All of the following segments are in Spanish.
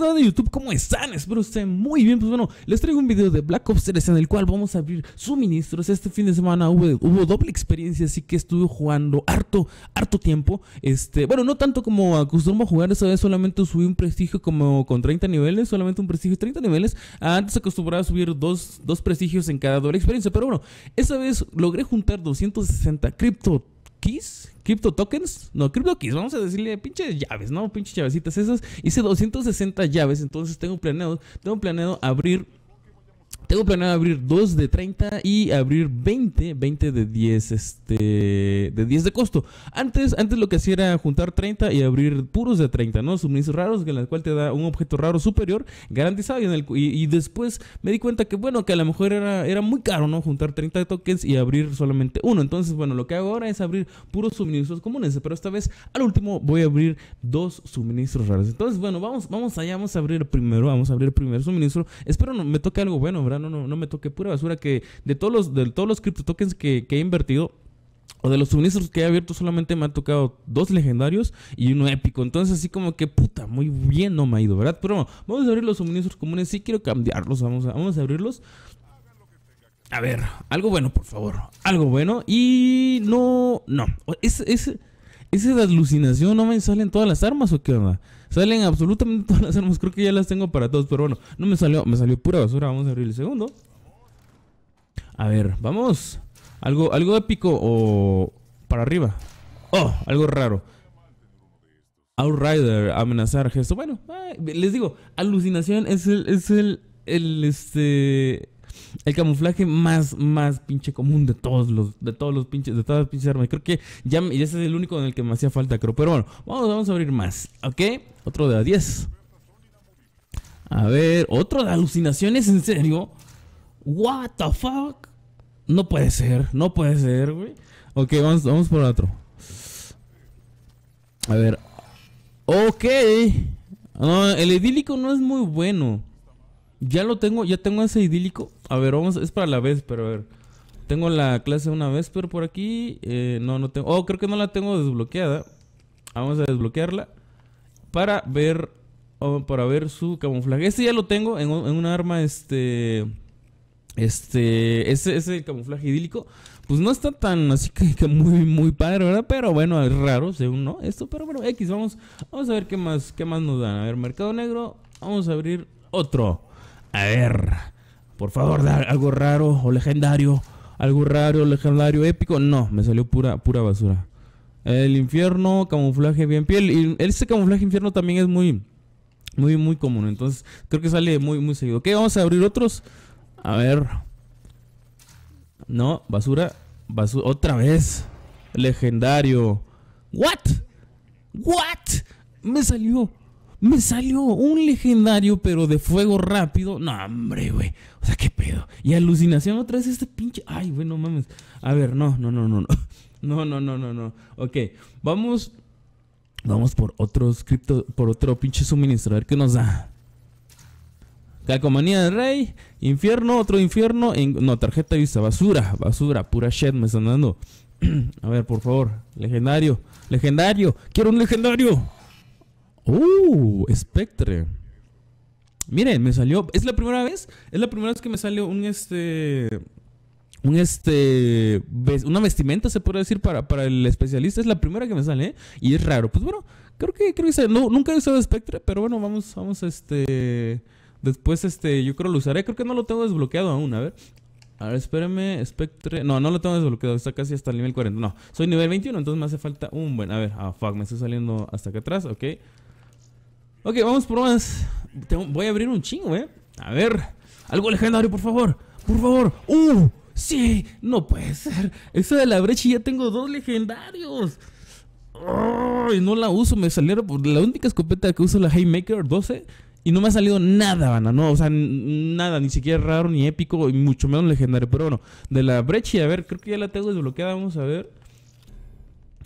tal de YouTube, ¿cómo están? Espero estén muy bien. Pues bueno, les traigo un video de Black Ops 3 en el cual vamos a abrir suministros. Este fin de semana hubo, doble experiencia, así que estuve jugando harto, harto tiempo. Este, bueno, no tanto como acostumbro a jugar, esa vez solamente subí un prestigio como con 30 niveles, solamente un prestigio 30 niveles. Antes acostumbraba a subir dos, dos prestigios en cada doble experiencia, pero bueno, esa vez logré juntar 260 cripto Keys, Crypto Tokens, no, Crypto Keys, vamos a decirle pinches llaves, ¿no? Pinches llavecitas esas. Hice 260 llaves, entonces tengo planeado, tengo planeado abrir tengo planeado abrir dos de 30 y abrir 20, 20 de 10, este, de 10 de costo. Antes, antes lo que hacía era juntar 30 y abrir puros de 30, ¿no? Suministros raros, en el cual te da un objeto raro superior garantizado. Y, después me di cuenta que, bueno, que a lo mejor era, era muy caro, ¿no? Juntar 30 tokens y abrir solamente uno. Entonces, bueno, lo que hago ahora es abrir puros suministros comunes, pero esta vez al último voy a abrir dos suministros raros. Entonces, bueno, vamos, vamos allá, vamos a abrir primero, vamos a abrir el primer suministro. Espero no, me toque algo bueno, ¿verdad? no, no, no me toque pura basura que de todos los, de todos los cripto tokens que, he invertido, o de los suministros que he abierto solamente me han tocado dos legendarios y uno épico. Entonces así como que puta, muy bien no me ha ido, ¿verdad? Pero vamos a abrir los suministros comunes. Sí quiero cambiarlos, vamos a, vamos a abrirlos. A ver, algo bueno, por favor. Algo bueno. Y no, no. Es, es, esa alucinación? ¿No me salen todas las armas o qué onda? Salen absolutamente todas las armas. Creo que ya las tengo para todos. Pero bueno, no me salió. Me salió pura basura. Vamos a abrir el segundo. A ver, vamos. Algo, algo épico o para arriba. Oh, algo raro. Outrider, amenazar, gesto. Bueno, les digo, alucinación es el, es el, el, este, el camuflaje más, más pinche común de todos los, de todos los pinches, de todas las pinches armas. Creo que ya, ya ese es el único en el que me hacía falta, creo. Pero bueno, vamos, vamos a abrir más, ¿ok? Otro de a 10. A ver, otro de alucinaciones, en serio. What the fuck? No puede ser, no puede ser, güey. Ok, vamos, vamos por otro. A ver. Ok. el idílico no es muy bueno. Ya lo tengo, ya tengo ese idílico. A ver, vamos, es para la vez, pero a ver. Tengo la clase una vez, pero por aquí. Eh, no, no tengo. Oh, creo que no la tengo desbloqueada. Vamos a desbloquearla para ver su camuflaje. Este ya lo tengo en, un arma este este ese el camuflaje idílico. Pues no está tan así que, muy muy padre, ¿verdad? Pero bueno, es raro, según no esto, pero bueno, X, vamos vamos a ver qué más qué más nos dan. A ver, Mercado Negro, vamos a abrir otro. A ver. Por favor, algo raro o legendario, algo raro, legendario, épico. No, me salió pura pura basura. El infierno, camuflaje bien piel. Y este camuflaje infierno también es muy, muy, muy común. Entonces, creo que sale muy, muy seguido. Ok, vamos a abrir otros. A ver. No, basura. Basura. Otra vez. Legendario. ¿What? ¿What? Me salió. Me salió un legendario, pero de fuego rápido. No, hombre, güey. O sea, qué pedo. Y alucinación otra vez este pinche. Ay, güey, no mames. A ver, no, no, no, no. No, no, no, no, no. Ok, vamos. Vamos por otro cripto, por otro pinche ver qué nos da. Calcomanía del rey, infierno, otro infierno, no, tarjeta de vista, basura, basura, pura shit me están dando. A ver, por favor, legendario, legendario, quiero un legendario. Uh, espectre. Miren, me salió, es la primera vez, es la primera vez que me salió un este un este una vestimenta se puede decir para, para el especialista es la primera que me sale ¿eh? y es raro pues bueno creo que creo que nunca he usado Spectre pero bueno vamos vamos este después este yo creo lo usaré creo que no lo tengo desbloqueado aún a ver a ver, espérame, Spectre. No, no lo tengo desbloqueado. Está casi hasta el nivel 40. No, soy nivel 21, entonces me hace falta un buen. A ver, ah, fuck, me estoy saliendo hasta acá atrás. Ok. Ok, vamos por más. voy a abrir un chingo, eh. A ver, algo legendario, por favor. Por favor. ¡Uh! Sí, no puede ser. Eso de la brecha ya tengo dos legendarios. y no la uso, me salieron por la única escopeta que uso la Haymaker 12 y no me ha salido nada, van no, o sea, nada, ni siquiera raro ni épico y mucho menos legendario, pero bueno, de la brecha, a ver, creo que ya la tengo desbloqueada, vamos a ver.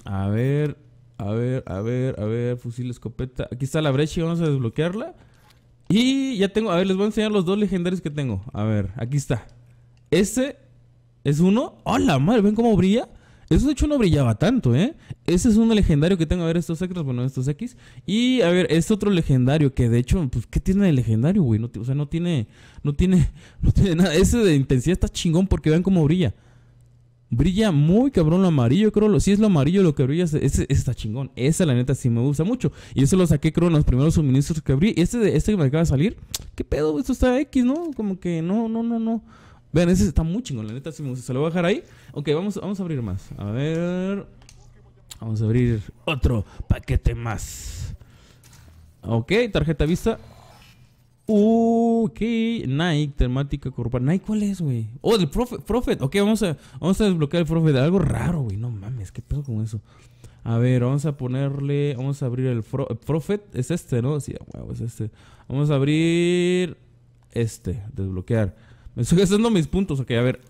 A ver, a ver, a ver, a ver, fusil escopeta. Aquí está la brecha, vamos a desbloquearla. Y ya tengo, a ver, les voy a enseñar los dos legendarios que tengo. A ver, aquí está. Este es uno. ¡Hola, ¡ah, madre! ¿Ven cómo brilla? Eso de hecho no brillaba tanto, ¿eh? Ese es un legendario que tengo. A ver, estos x bueno, estos X. Y a ver, este otro legendario que de hecho, pues, ¿qué tiene de legendario, güey? No, o sea, no tiene, no tiene, no tiene nada. Ese de intensidad está chingón porque vean cómo brilla. Brilla muy cabrón lo amarillo, creo. Lo, si es lo amarillo lo que brilla, ese, está chingón. Ese, la neta, sí me gusta mucho. Y ese lo saqué, creo, en los primeros suministros que abrí. Este, de, este que me acaba de salir, ¿qué pedo? Esto está X, ¿no? Como que no, no, no, no. Vean, ese está muy chingón, la neta, sí Se lo voy a dejar ahí. Ok, vamos, vamos a abrir más. A ver. Vamos a abrir otro paquete más. Ok, tarjeta vista. Ok, Nike, temática corporal. ¿Nike cuál es, güey? Oh, el Prophet. Ok, vamos a, vamos a desbloquear el Prophet. Algo raro, güey. No mames, ¿qué pedo con eso? A ver, vamos a ponerle. Vamos a abrir el, Profet, Es este, ¿no? Sí, huevo, es este. Vamos a abrir este. Desbloquear. Me estoy gastando mis puntos, ok, a ver.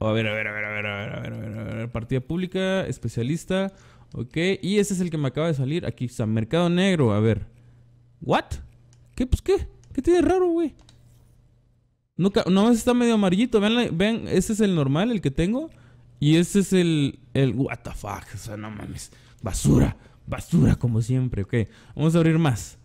A ver, a ver, a ver, a ver, a ver, a ver, a ver, a ver. Partida pública, especialista, ok. Y ese es el que me acaba de salir. Aquí está, mercado negro, a ver. ¿What? ¿Qué? Pues qué. ¿Qué tiene raro, güey? No, más está medio amarillito. Vean, ese es el normal, el que tengo. Y ese es el, el... What the fuck. O sea, no mames. Basura. Basura, como siempre. Ok. Vamos a abrir más.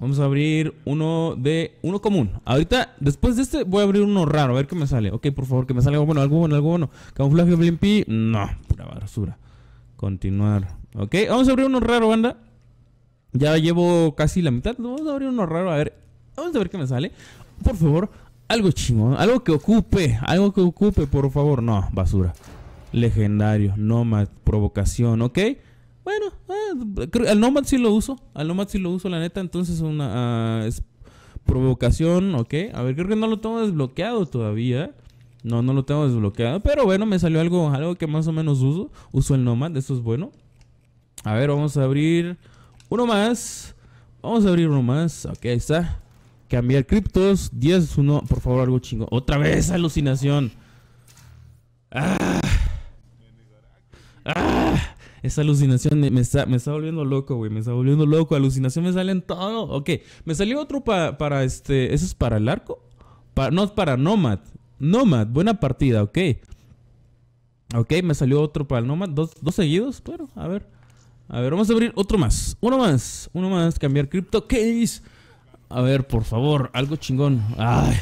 Vamos a abrir uno de uno común. Ahorita, después de este, voy a abrir uno raro, a ver qué me sale. Ok, por favor, que me salga algo bueno, algo bueno, algo bueno. Camuflaje blimpy, No, pura basura. Continuar. Ok, vamos a abrir uno raro, banda. Ya llevo casi la mitad. Vamos a abrir uno raro, a ver. Vamos a ver qué me sale. Por favor, algo chingón, algo que ocupe, algo que ocupe, por favor. No, basura. Legendario, no más provocación, ok. Bueno, ah, al Nomad sí lo uso. Al Nomad sí lo uso, la neta. Entonces, una ah, provocación, ok. A ver, creo que no lo tengo desbloqueado todavía. No, no lo tengo desbloqueado. Pero bueno, me salió algo, algo que más o menos uso. Uso el Nomad, eso es bueno. A ver, vamos a abrir uno más. Vamos a abrir uno más. Ok, está. Cambiar criptos. 10, 1. Por favor, algo chingo. Otra vez, alucinación. ¡Ah! Esa alucinación me está, me está volviendo loco, güey. Me está volviendo loco. Alucinación me en todo. Ok. Me salió otro para este. ¿Eso es para el arco? Para, no, para Nomad. Nomad, buena partida, ok. Ok, me salió otro para el Nomad. Dos, dos seguidos, pero... A ver. A ver, vamos a abrir otro más. Uno más. Uno más. Cambiar Crypto Case. A ver, por favor. Algo chingón. ¡Ay!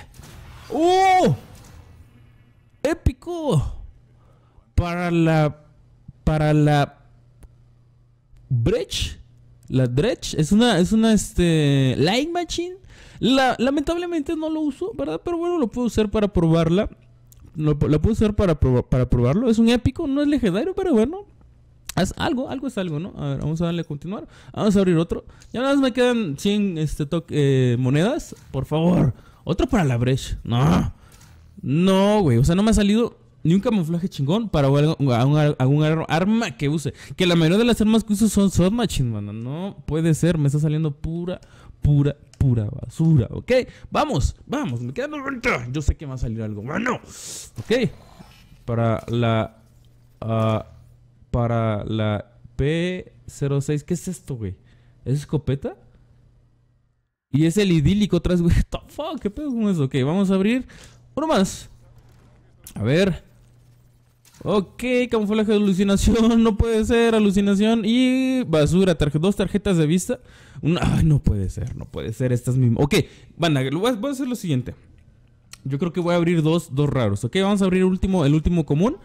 ¡Oh! ¡Épico! Para la. Para la Breach. La Dredge es una, es una este, Light Machine. La, lamentablemente no lo uso, ¿verdad? Pero bueno, lo puedo usar para probarla. Lo, la puedo usar para, para probarlo. Es un épico, no es legendario, pero bueno. Es algo, algo es algo, ¿no? A ver, vamos a darle a continuar. Vamos a abrir otro. Ya nada más me quedan 100 este, eh, monedas. Por favor. Otro para la Breach. No. No, güey. O sea, no me ha salido ni un camuflaje chingón para algún, arma que use. Que la mayoría de las armas que uso son submachine, mano. No puede ser, me está saliendo pura, pura, pura basura, ¿ok? Vamos, vamos, me queda vuelta. Yo sé que va a salir algo, mano. ¿Ok? Para la... Ah, para la P06, ¿qué es esto, güey? ¿Es escopeta? Y es el idílico atrás, güey. ¿Qué pedo con eso? Ok, vamos a abrir uno más. A ver. Ok, camuflaje de alucinación, no puede ser, alucinación y basura, dos tarjetas de vista. ay, no puede ser, no puede ser, estas mismas. Ok, van a, a, hacer lo siguiente. Yo creo que voy a abrir dos, dos raros. Ok, vamos a abrir el último, el último común.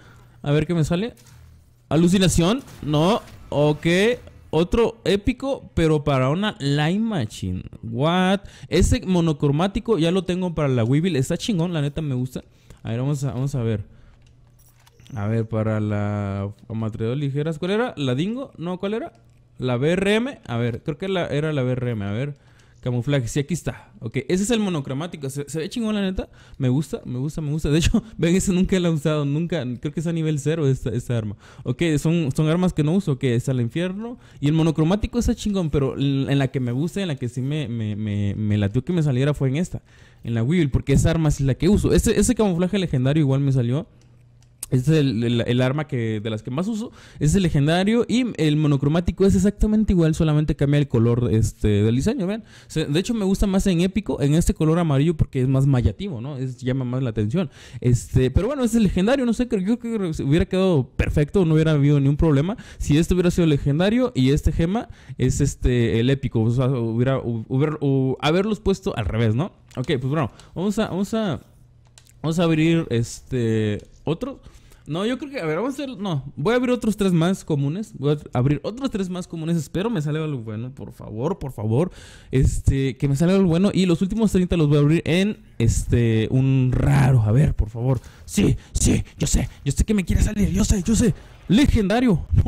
A ver qué me sale. Alucinación, no, ok. Otro épico, pero para una Lime Machine. What? Ese monocromático ya lo tengo para la Weevil. Está chingón, la neta me gusta. A ver, vamos vamos a ver. A ver, para la amatriador ligeras, ¿cuál era? ¿La Dingo? No, ¿cuál era? La BRM. A ver, creo que la, era la BRM. A ver, camuflaje. Sí, aquí está. Ok, ese es el monocromático. Se, ve chingón, la neta. Me gusta, me gusta, me gusta. De hecho, ven, ese nunca la he usado. Nunca, creo que es a nivel cero esta, esta arma. Ok, son, son armas que no uso. Que está es al infierno. Y el monocromático está chingón, pero en la que me gusta, en la que sí me, me, latió que me saliera fue en esta. En la Weevil, porque esa arma es la que uso. ese camuflaje legendario igual me salió. Este es el, arma que de las que más uso. es el legendario. Y el monocromático es exactamente igual, solamente cambia el color este, del diseño. ¿vean? de hecho, me gusta más en épico, en este color amarillo, porque es más mayativo, ¿no? Es, llama más la atención. Este, pero bueno, es el legendario. No sé, creo que hubiera quedado perfecto, no hubiera habido ningún problema. Si este hubiera sido legendario y este gema es este el épico. O hubiera, haberlos puesto al revés, ¿no? Ok, pues bueno, vamos a. Vamos a. Vamos a abrir este otro No, yo creo que, a ver, vamos a hacer, no, voy a abrir otros tres más comunes, voy a abrir otros tres más comunes, espero me salga algo bueno, por favor, por favor, este, que me salga algo bueno, y los últimos 30 los voy a abrir en, este, un raro, a ver, por favor, sí, sí, yo sé, yo sé que me quiere salir, yo sé, yo sé, legendario, no,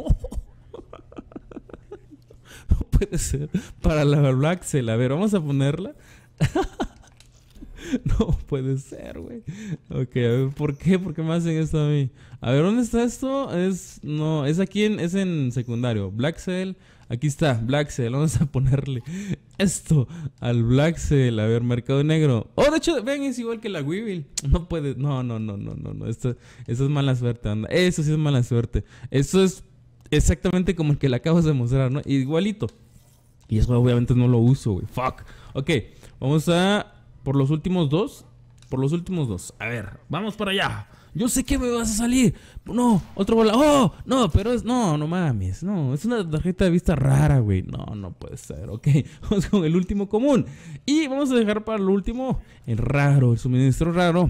no puede ser, para la Black Cell, a ver, vamos a ponerla. no puede ser, güey. Ok, a ver, ¿por qué? ¿Por qué me hacen esto a mí? A ver, ¿dónde está esto? Es, no, es aquí en, es en secundario. Black Cell, aquí está, Black Cell. Vamos a ponerle esto al Black Cell. A ver, Mercado Negro. Oh, de hecho, ven, es igual que la Weevil. No puede, no, no, no, no, no, no. Esto, es mala suerte, anda. Eso sí es mala suerte. Eso es exactamente como el que le acabas de mostrar, ¿no? Igualito. Y eso obviamente no lo uso, güey. Fuck. Ok, vamos a por los últimos dos. Por los últimos dos. A ver, vamos para allá. Yo sé que me vas a salir. No, otro bola. ¡Oh! No, pero es. No, no mames. No, es una tarjeta de vista rara, güey. No, no puede ser. Ok, vamos con el último común. Y vamos a dejar para el último el raro, el suministro raro.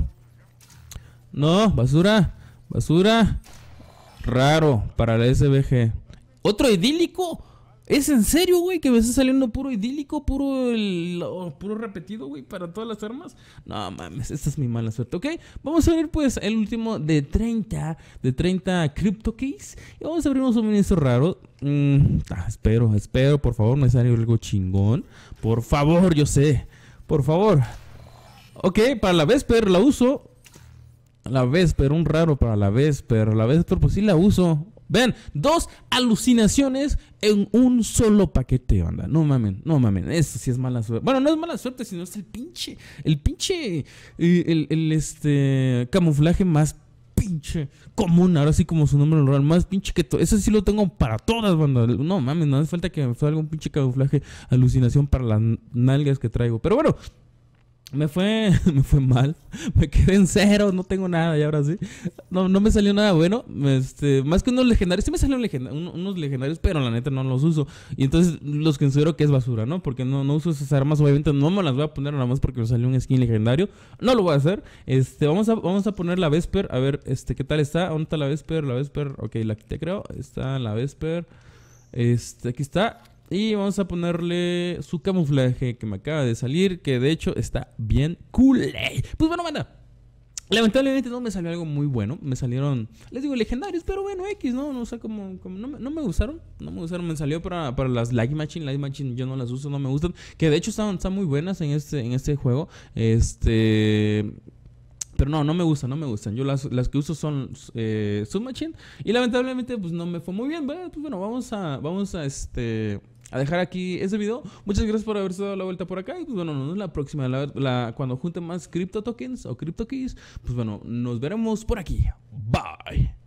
No, basura. Basura. Raro para la SBG. ¿Otro idílico? ¿Es en serio, güey? Que me está saliendo puro idílico, puro el, puro repetido, güey, para todas las armas. No mames, esta es mi mala suerte, ¿ok? Vamos a abrir pues el último de 30, de 30 crypto keys. Y vamos a abrir un suministro raro. Mm, ah, espero, espero, por favor, me salió algo chingón. Por favor, yo sé. Por favor. Ok, para la Vesper la uso. La Vesper, un raro para la Vesper. La Vesper, pues sí la uso. Vean, dos alucinaciones en un solo paquete, banda. No mamen, no mamen. Eso sí es mala suerte. Bueno, no es mala suerte, sino es el pinche, el pinche, eh, el, este, camuflaje más pinche común, ahora sí como su nombre normal, más pinche que todo. Eso sí lo tengo para todas, banda, No mames, no hace falta que me salga un pinche camuflaje alucinación para las nalgas que traigo. Pero bueno, me fue, me fue mal. Me quedé en cero, no tengo nada y ahora sí. No, no me salió nada bueno. Este, más que unos legendarios. Sí me salieron unos legendarios, pero la neta no los uso. Y entonces los considero que es basura, ¿no? Porque no, no uso esas armas. Obviamente no me las voy a poner nada más porque me salió un skin legendario. No lo voy a hacer. Este, vamos a, vamos a poner la Vesper. A ver, este, ¿qué tal está? ¿Dónde está la Vesper? La Vesper, ok, la quité creo. Está la Vesper. Este, aquí está. Y vamos a ponerle su camuflaje que me acaba de salir, que de hecho está bien cool. Pues bueno, manda Lamentablemente no me salió algo muy bueno. Me salieron, les digo, legendarios, pero bueno, X, ¿no? no o como, no, me gustaron. No me gustaron. Me salió para, para las Light Machine. Light Machine yo no las uso, no me gustan. Que de hecho están, están muy buenas en este, en este juego. Este. Pero no, no me gustan, no me gustan. Yo las, las que uso son eh, Submachine. Y lamentablemente, pues no me fue muy bien. Pues bueno, vamos a. Vamos a este a dejar aquí ese video. Muchas gracias por haberse dado la vuelta por acá. Y pues bueno, nos vemos la próxima. cuando junten más Crypto tokens o cripto keys, pues bueno, nos veremos por aquí. Bye.